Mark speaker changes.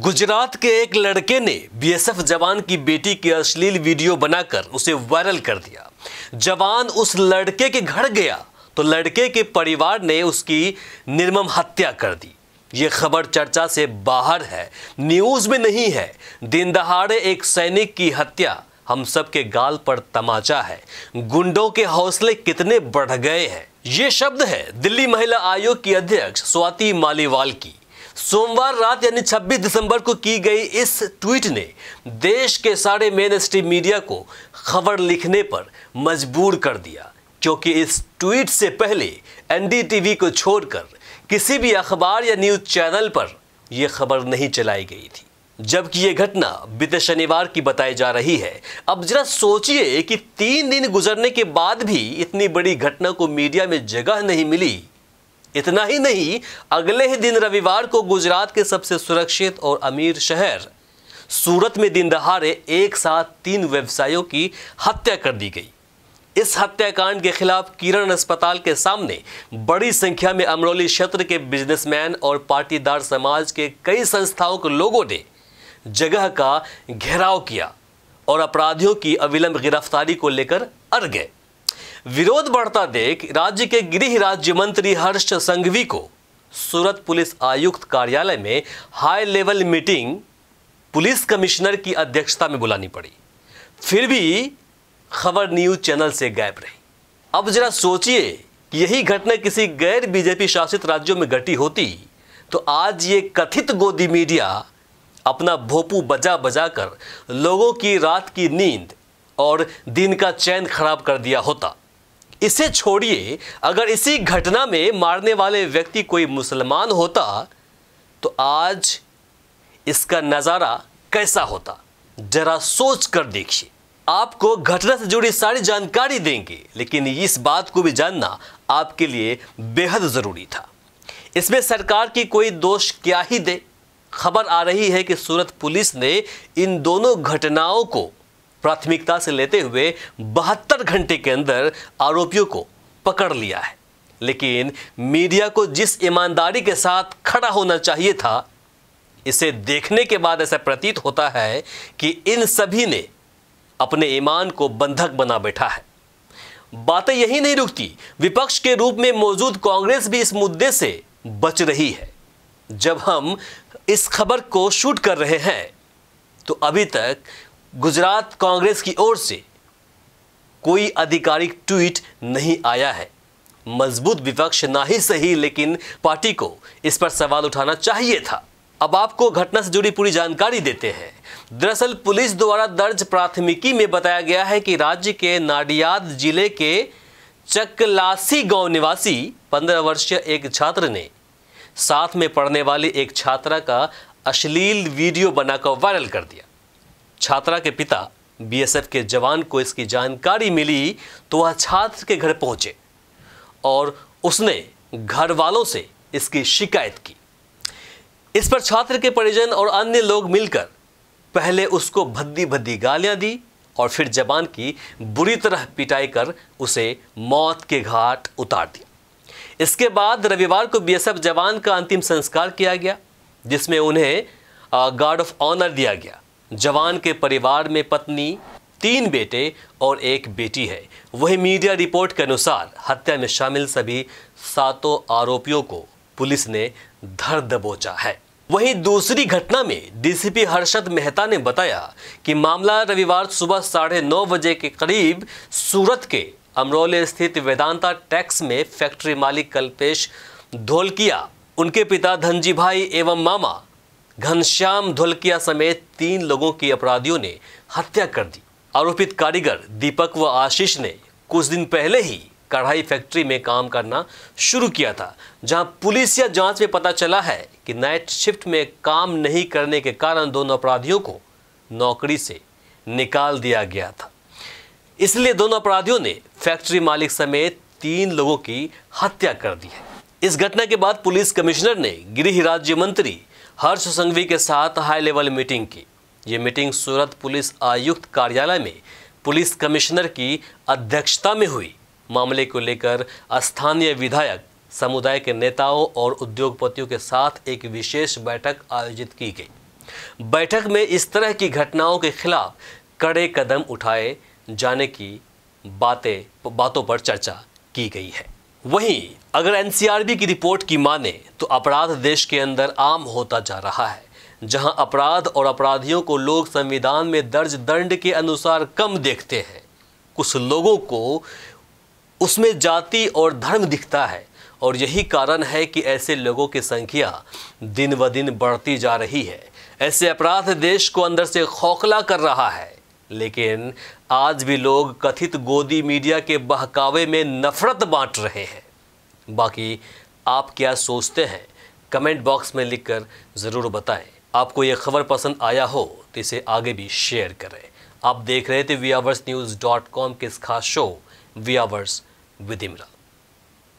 Speaker 1: गुजरात के एक लड़के ने बीएसएफ जवान की बेटी की अश्लील वीडियो बनाकर उसे वायरल कर दिया जवान उस लड़के के घर गया तो लड़के के परिवार ने उसकी निर्मम हत्या कर दी ये खबर चर्चा से बाहर है न्यूज में नहीं है दिन दहाड़े एक सैनिक की हत्या हम सब के गाल पर तमाचा है गुंडों के हौसले कितने बढ़ गए हैं ये शब्द है दिल्ली महिला आयोग की अध्यक्ष स्वाति मालीवाल की सोमवार रात यानी 26 दिसंबर को की गई इस ट्वीट ने देश के सारे मेन स्ट्रीम मीडिया को खबर लिखने पर मजबूर कर दिया क्योंकि इस ट्वीट से पहले एनडीटीवी को छोड़कर किसी भी अखबार या न्यूज चैनल पर यह खबर नहीं चलाई गई थी जबकि यह घटना बीते शनिवार की बताई जा रही है अब जरा सोचिए कि तीन दिन गुजरने के बाद भी इतनी बड़ी घटना को मीडिया में जगह नहीं मिली इतना ही नहीं अगले ही दिन रविवार को गुजरात के सबसे सुरक्षित और अमीर शहर सूरत में दिन दहाड़े एक साथ तीन व्यवसायियों की हत्या कर दी गई इस हत्याकांड के खिलाफ किरण अस्पताल के सामने बड़ी संख्या में अमरोली क्षेत्र के बिजनेसमैन और पाटीदार समाज के कई संस्थाओं के लोगों ने जगह का घेराव किया और अपराधियों की अविलंब गिरफ्तारी को लेकर अड़ गए विरोध बढ़ता देख राज्य के गृह राज्य मंत्री हर्ष संघवी को सूरत पुलिस आयुक्त कार्यालय में high level meeting police commissioner की अध्यक्षता में बुलानी पड़ी फिर भी खबर न्यूज चैनल से गायब रही अब जरा सोचिए कि यही घटना किसी गैर बीजेपी शासित राज्यों में घटी होती तो आज ये कथित गोदी मीडिया अपना भोपू बजा बजा कर लोगों की रात की नींद और दिन का चैन खराब कर दिया होता इसे छोड़िए अगर इसी घटना में मारने वाले व्यक्ति कोई मुसलमान होता तो आज इसका नज़ारा कैसा होता जरा सोच कर देखिए आपको घटना से जुड़ी सारी जानकारी देंगे लेकिन इस बात को भी जानना आपके लिए बेहद ज़रूरी था इसमें सरकार की कोई दोष क्या ही दे खबर आ रही है कि सूरत पुलिस ने इन दोनों घटनाओं को प्राथमिकता से लेते हुए बहत्तर घंटे के अंदर आरोपियों को पकड़ लिया है लेकिन मीडिया को जिस ईमानदारी के साथ खड़ा होना चाहिए था इसे देखने के बाद ऐसा प्रतीत होता है कि इन सभी ने अपने ईमान को बंधक बना बैठा है बातें यही नहीं रुकती विपक्ष के रूप में मौजूद कांग्रेस भी इस मुद्दे से बच रही है जब हम इस खबर को शूट कर रहे हैं तो अभी तक गुजरात कांग्रेस की ओर से कोई आधिकारिक ट्वीट नहीं आया है मजबूत विपक्ष ना ही सही लेकिन पार्टी को इस पर सवाल उठाना चाहिए था अब आपको घटना से जुड़ी पूरी जानकारी देते हैं दरअसल पुलिस द्वारा दर्ज प्राथमिकी में बताया गया है कि राज्य के नाडियाद जिले के चकलासी गांव निवासी 15 वर्षीय एक छात्र ने साथ में पढ़ने वाली एक छात्रा का अश्लील वीडियो बनाकर वायरल कर दिया छात्रा के पिता बीएसएफ के जवान को इसकी जानकारी मिली तो वह छात्र के घर पहुंचे और उसने घर वालों से इसकी शिकायत की इस पर छात्र के परिजन और अन्य लोग मिलकर पहले उसको भद्दी भद्दी गालियां दी और फिर जवान की बुरी तरह पिटाई कर उसे मौत के घाट उतार दिया इसके बाद रविवार को बीएसएफ जवान का अंतिम संस्कार किया गया जिसमें उन्हें गार्ड ऑफ ऑनर दिया गया जवान के परिवार में पत्नी तीन बेटे और एक बेटी है वही मीडिया रिपोर्ट के अनुसार हत्या में शामिल सभी सातों आरोपियों को पुलिस ने धर दबोचा है वहीं दूसरी घटना में डीसीपी हर्षद मेहता ने बताया कि मामला रविवार सुबह साढ़े नौ बजे के करीब सूरत के अमरोले स्थित वेदांता टैक्स में फैक्ट्री मालिक कल्पेश धोलकिया उनके पिता धनजी भाई एवं मामा घनश्याम धुलकिया समेत तीन लोगों की अपराधियों ने हत्या कर दी आरोपित कारीगर दीपक व आशीष ने कुछ दिन पहले ही कढ़ाई फैक्ट्री में काम करना शुरू किया था जहां पुलिस या जांच में पता चला है कि नाइट शिफ्ट में काम नहीं करने के कारण दोनों अपराधियों को नौकरी से निकाल दिया गया था इसलिए दोनों अपराधियों ने फैक्ट्री मालिक समेत तीन लोगों की हत्या कर दी है इस घटना के बाद पुलिस कमिश्नर ने गृह राज्य मंत्री हर्ष संघवी के साथ हाई लेवल मीटिंग की ये मीटिंग सूरत पुलिस आयुक्त कार्यालय में पुलिस कमिश्नर की अध्यक्षता में हुई मामले को लेकर स्थानीय विधायक समुदाय के नेताओं और उद्योगपतियों के साथ एक विशेष बैठक आयोजित की गई बैठक में इस तरह की घटनाओं के खिलाफ कड़े कदम उठाए जाने की बातें बातों पर चर्चा की गई है वहीं अगर एनसीआरबी की रिपोर्ट की माने तो अपराध देश के अंदर आम होता जा रहा है जहां अपराध और अपराधियों को लोग संविधान में दर्ज दंड के अनुसार कम देखते हैं कुछ लोगों को उसमें जाति और धर्म दिखता है और यही कारण है कि ऐसे लोगों की संख्या दिन ब दिन बढ़ती जा रही है ऐसे अपराध देश को अंदर से खौखला कर रहा है लेकिन आज भी लोग कथित गोदी मीडिया के बहकावे में नफरत बांट रहे हैं बाकी आप क्या सोचते हैं कमेंट बॉक्स में लिखकर ज़रूर बताएं आपको ये खबर पसंद आया हो तो इसे आगे भी शेयर करें आप देख रहे थे वियावर्स न्यूज़ डॉट कॉम के इस खास शो वियावर्स विद इमरान